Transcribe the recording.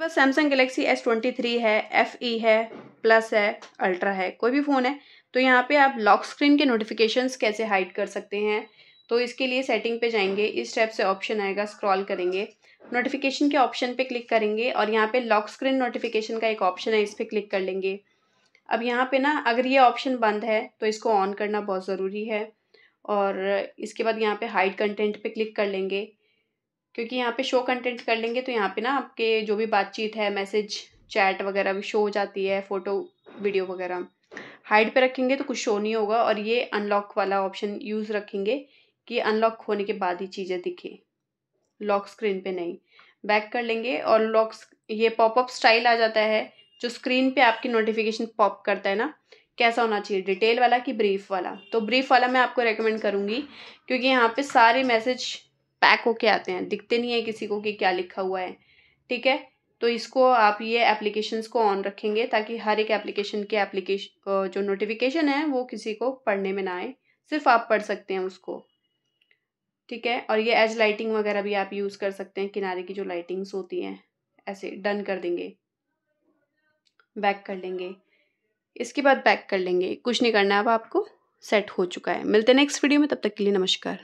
तो बस Samsung Galaxy S twenty three है एफ ई e है प्लस है अल्ट्रा है कोई भी फ़ोन है तो यहाँ पे आप लॉक स्क्रीन के नोटिफिकेशंस कैसे हाइड कर सकते हैं तो इसके लिए सेटिंग पे जाएंगे इस टाइप से ऑप्शन आएगा स्क्रॉल करेंगे नोटिफिकेशन के ऑप्शन पे क्लिक करेंगे और यहाँ पे लॉक स्क्रीन नोटिफिकेशन का एक ऑप्शन है इस पर क्लिक कर लेंगे अब यहाँ पर ना अगर ये ऑप्शन बंद है तो इसको ऑन करना बहुत ज़रूरी है और इसके बाद यहाँ पर हाइड कंटेंट पर क्लिक कर लेंगे क्योंकि यहाँ पे शो कंटेंट कर लेंगे तो यहाँ पे ना आपके जो भी बातचीत है मैसेज चैट वगैरह भी शो हो जाती है फ़ोटो वीडियो वगैरह हाइड पे रखेंगे तो कुछ शो नहीं होगा और ये अनलॉक वाला ऑप्शन यूज़ रखेंगे कि अनलॉक होने के बाद ही चीज़ें दिखे लॉक स्क्रीन पे नहीं बैक कर लेंगे और लॉक ये पॉपअप स्टाइल आ जाता है जो स्क्रीन पे आपकी नोटिफिकेशन पॉप करता है ना कैसा होना चाहिए डिटेल वाला कि ब्रीफ वाला तो ब्रीफ वाला मैं आपको रेकमेंड करूँगी क्योंकि यहाँ पे सारे मैसेज पैक होके आते हैं दिखते नहीं है किसी को कि क्या लिखा हुआ है ठीक है तो इसको आप ये एप्लीकेशंस को ऑन रखेंगे ताकि हर एक एप्लीकेशन के एप्लीकेशन जो नोटिफिकेशन है वो किसी को पढ़ने में ना आए सिर्फ आप पढ़ सकते हैं उसको ठीक है और ये एज लाइटिंग वगैरह भी आप यूज़ कर सकते हैं किनारे की जो लाइटिंग्स होती हैं ऐसे डन कर देंगे बैक कर लेंगे इसके बाद बैक कर लेंगे कुछ नहीं करना अब आपको सेट हो चुका है मिलते हैं नेक्स्ट वीडियो में तब तक के लिए नमस्कार